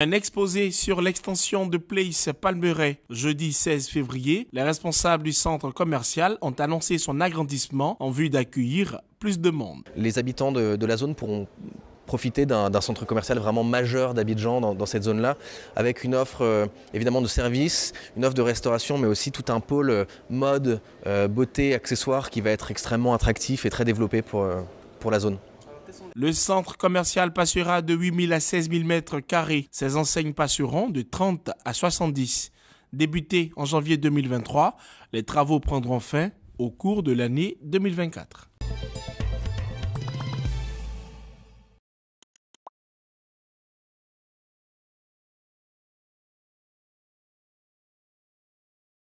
Un exposé sur l'extension de Place Palmeret jeudi 16 février, les responsables du centre commercial ont annoncé son agrandissement en vue d'accueillir plus de monde. Les habitants de, la zone pourront profiter d'un centre commercial vraiment majeur d'habitants dans, cette zone-là, avec une offre euh, évidemment de services, une offre de restauration, mais aussi tout un pôle euh, mode, euh, beauté, accessoires qui va être extrêmement attractif et très développé pour, pour la zone. Le centre commercial passera de 8 000 à 16 000 mètres carrés. Ses enseignes passeront de 30 à 70. Débuté en janvier 2023, les travaux prendront fin au cours de l'année 2024.